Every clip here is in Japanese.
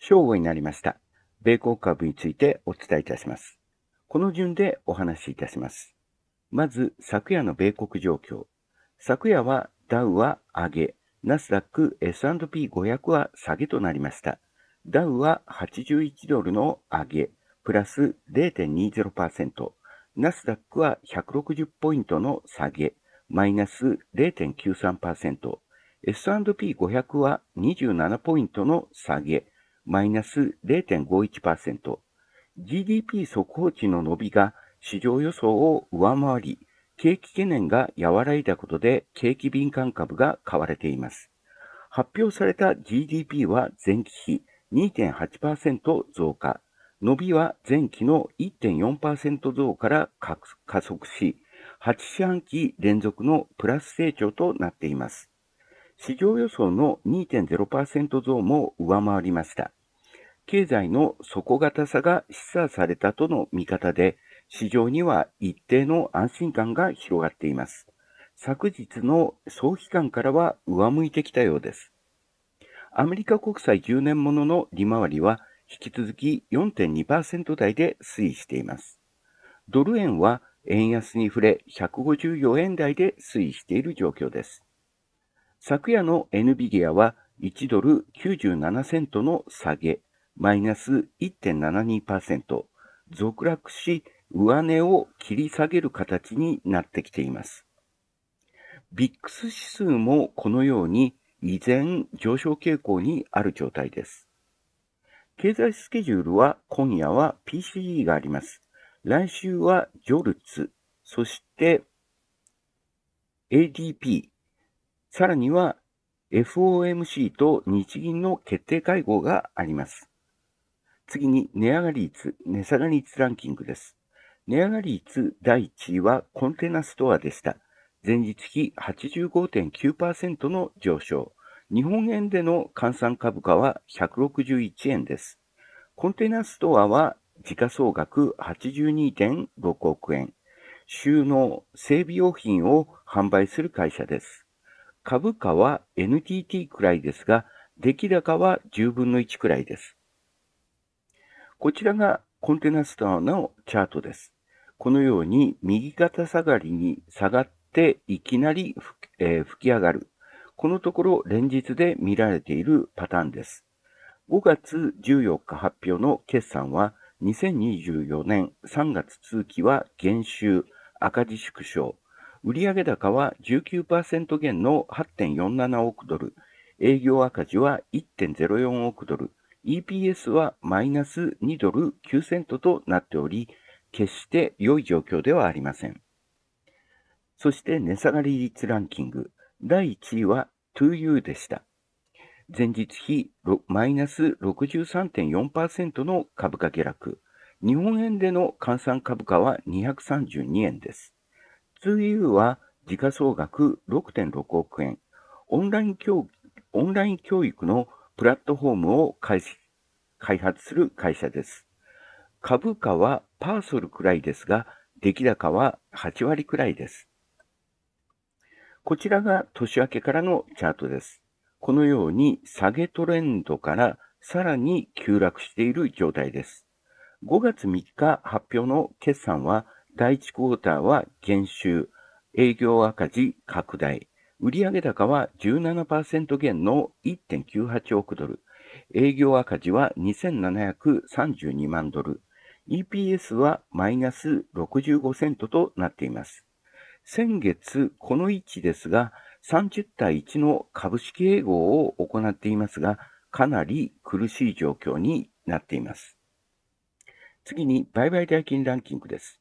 正午になりました。米国株についてお伝えいたします。この順でお話しいたします。まず、昨夜の米国状況。昨夜はダウは上げ、ナスダック S&P500 は下げとなりました。ダウは81ドルの上げ、プラス0.20%。ナスダックは160ポイントの下げ、マイナス0.93%。S&P500 は27ポイントの下げ、マイナス0.51%、GDP 速報値の伸びが市場予想を上回り、景気懸念が和らいだことで景気敏感株が買われています。発表された GDP は前期比2.8%増加、伸びは前期の1.4%増から加速し、8四半期連続のプラス成長となっています。市場予想の2.0%増も上回りました。経済の底堅さが示唆されたとの見方で、市場には一定の安心感が広がっています。昨日の早期間からは上向いてきたようです。アメリカ国債10年ものの利回りは引き続き4.2%台で推移しています。ドル円は円安に触れ154円台で推移している状況です。昨夜の NVIDIA は1ドル97セントの下げ、マイナス1.72%、続落し、上値を切り下げる形になってきています。ビックス指数もこのように依然上昇傾向にある状態です。経済スケジュールは今夜は PCE があります。来週はジョルツ、そして ADP、さらには FOMC と日銀の決定会合があります。次に値上がり率、値下がり率ランキングです。値上がり率第1位はコンテナストアでした。前日比85.9%の上昇。日本円での換算株価は161円です。コンテナストアは時価総額82.6億円。収納、整備用品を販売する会社です。株価は NTT くらいですが、出来高は10分の1くらいです。こちらがコンテナスターのチャートです。このように右肩下がりに下がっていきなり吹,、えー、吹き上がる。このところ連日で見られているパターンです。5月14日発表の決算は2024年3月通期は減収、赤字縮小。売上高は19%減の8.47億ドル。営業赤字は1.04億ドル。EPS はマイナス2ドル9セントとなっており、決して良い状況ではありません。そして値下がり率ランキング、第1位は 2U でした。前日比マイナス63.4%の株価下落。日本円での換算株価は232円です。2U は時価総額6.6億円。オンライン教オンライン教育のプラットフォームを開発する会社です。株価はパーソルくらいですが、出来高は8割くらいです。こちらが年明けからのチャートです。このように下げトレンドからさらに急落している状態です。5月3日発表の決算は、第1クォーターは減収、営業赤字拡大、売上高は17%減の1.98億ドル、営業赤字は2732万ドル、EPS はマイナス65セントとなっています。先月、この位置ですが、30対1の株式併合を行っていますが、かなり苦しい状況になっています。次に売買代金ランキングです。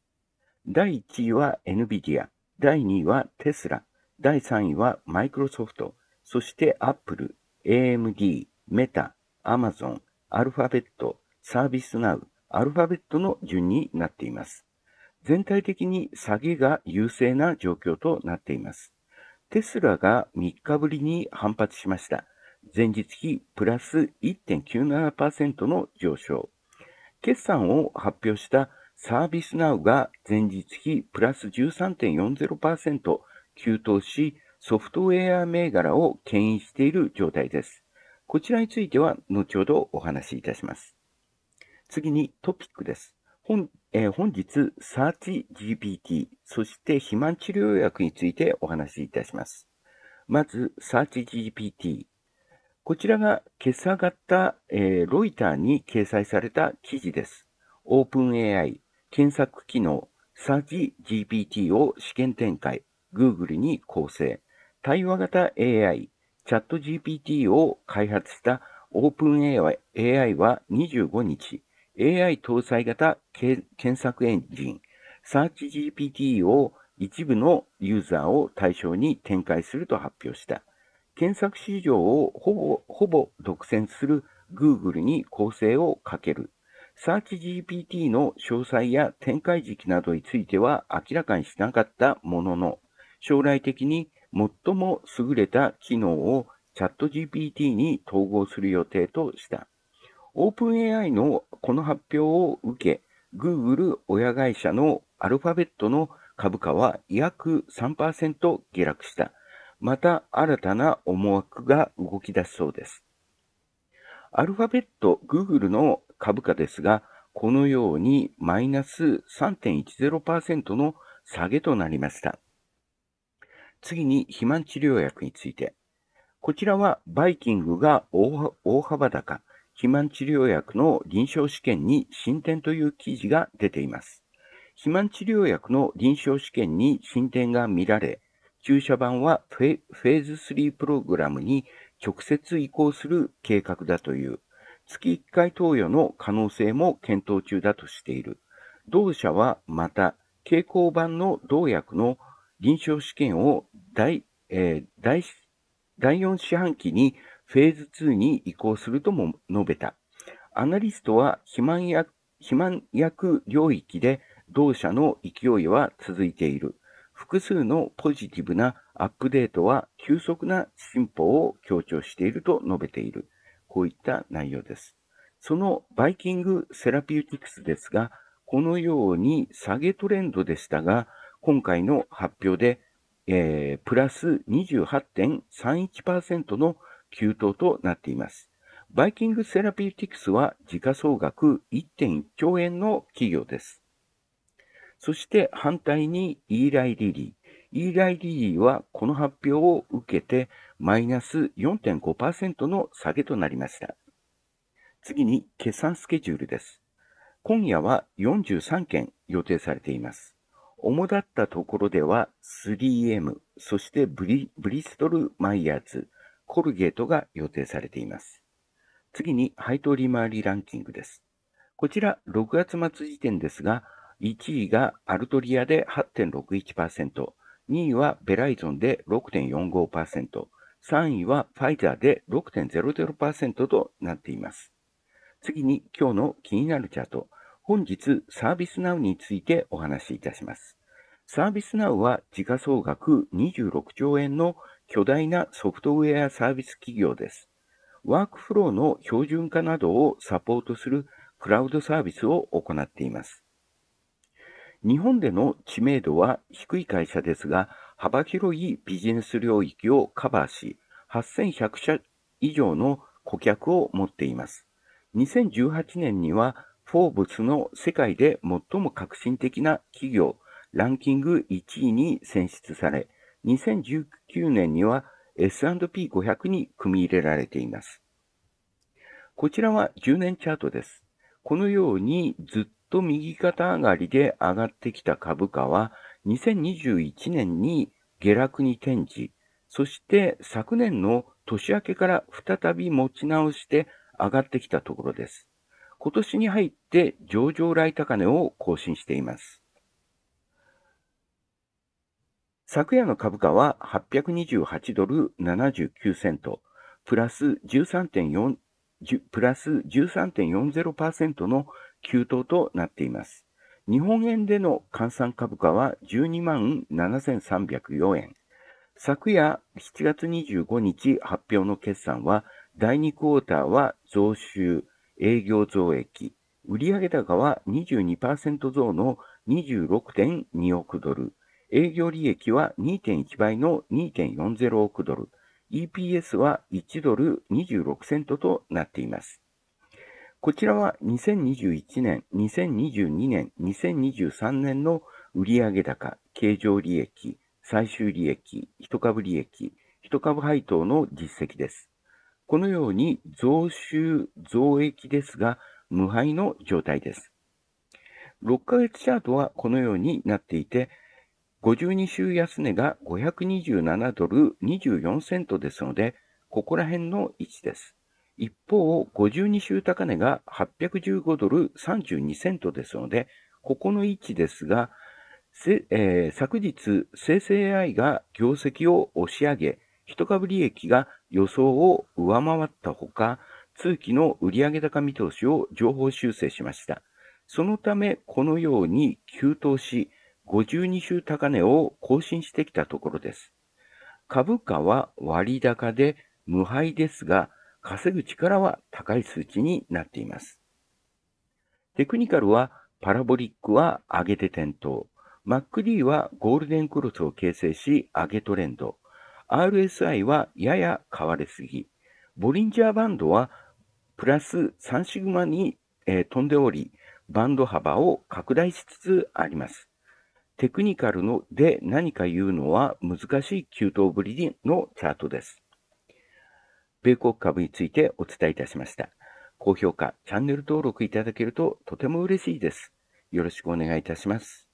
第1位は NVIDIA、第2位はテスラ、第3位はマイクロソフト、そしてアップル、AMD、メタ、アマゾン、アルファベット、サービスナウ、アルファベットの順になっています。全体的に下げが優勢な状況となっています。テスラが3日ぶりに反発しました。前日比プラス1.97%の上昇。決算を発表したサービスナウが前日比プラス13.40%急騰し、ソフトウェア銘柄を牽引している状態です。こちらについては後ほどお話しいたします。次にトピックです。本えー、本日、サーチ GPT、そして肥満治療薬についてお話しいたします。まず、サーチ GPT。こちらが今朝た、えー、ロイターに掲載された記事です。オープン AI、検索機能、サーチ GPT を試験展開。Google に構成、対話型 AI、チャット GPT を開発したオープン AI は25日、AI 搭載型検索エンジン、SearchGPT を一部のユーザーを対象に展開すると発表した。検索市場をほぼほぼ独占する Google に構成をかける。SearchGPT の詳細や展開時期などについては明らかにしなかったものの、将来的に最も優れた機能をチャット GPT に統合する予定とした。OpenAI のこの発表を受け、Google 親会社のアルファベットの株価は約3%下落した。また新たな思惑が動き出しそうです。アルファベット Google の株価ですが、このようにマイナス3.10%の下げとなりました。次に肥満治療薬について。こちらはバイキングが大幅高、肥満治療薬の臨床試験に進展という記事が出ています。肥満治療薬の臨床試験に進展が見られ、注射版はフェーズ3プログラムに直接移行する計画だという、月1回投与の可能性も検討中だとしている。同社はまた、蛍光板の同薬の臨床試験を第,、えー、第第4四半期にフェーズ2に移行するとも述べた。アナリストは肥満薬肥満薬領域で同社の勢いは続いている。複数のポジティブなアップデートは急速な進歩を強調していると述べている。こういった内容です。そのバイキングセラピューティクスですが、このように下げトレンドでしたが、今回の発表で、えー、プラス28.31%の急騰となっています。バイキングセラピーティクスは時価総額1.1兆円の企業です。そして反対にイーライリリー。イーライリリーはこの発表を受けてマイナス4.5%の下げとなりました。次に決算スケジュールです。今夜は43件予定されています。主だったところでは 3M、そしてブリブリストル・マイヤーズ、コルゲートが予定されています。次に配当利回りランキングです。こちら6月末時点ですが、1位がアルトリアで8.61%、2位はベライゾンで6.45%、3位はファイザーで6.00%となっています。次に今日の気になるチャート、本日、サービスナウについてお話しいたします。サービスナウは時価総額26兆円の巨大なソフトウェアサービス企業です。ワークフローの標準化などをサポートするクラウドサービスを行っています。日本での知名度は低い会社ですが、幅広いビジネス領域をカバーし、8100社以上の顧客を持っています。2018年にはフォーブスの世界で最も革新的な企業ランキング1位に選出され、2019年には S&P500 に組み入れられています。こちらは10年チャートです。このようにずっと右肩上がりで上がってきた株価は2021年に下落に転じ、そして昨年の年明けから再び持ち直して上がってきたところです。今年に入って上場来高値を更新しています。昨夜の株価は828ドル79セント、プラス13.4プラス13.40%の急騰となっています。日本円での換算株価は12万7304円。昨夜7月25日発表の決算は第2クォーターは増収営業増益、売上高は22%増の26.2億ドル、営業利益は2.1倍の2.40億ドル、EPS は1ドル26セントとなっています。こちらは2021年、2022年、2023年の売上高、経常利益、最終利益、一株利益、一株配当の実績です。このように増収増益ですが、無敗の状態です。6ヶ月チャートはこのようになっていて、52週安値が527ドル24セントですので、ここら辺の位置です。一方、52週高値が815ドル32セントですので、ここの位置ですが、えー、昨日、生成 AI が業績を押し上げ、一株利益が予想を上回ったほか、通期の売上高見通しを情報修正しました。そのため、このように急騰し、52週高値を更新してきたところです。株価は割高で無敗ですが、稼ぐ力は高い数値になっています。テクニカルはパラボリックは上げて点灯、マック D はゴールデンクロスを形成し上げトレンド、RSI はやや買われすぎ。ボリンジャーバンドはプラス3シグマに、えー、飛んでおり、バンド幅を拡大しつつあります。テクニカルので何か言うのは難しい急騰ぶりのチャートです。米国株についてお伝えいたしました。高評価、チャンネル登録いただけるととても嬉しいです。よろしくお願いいたします。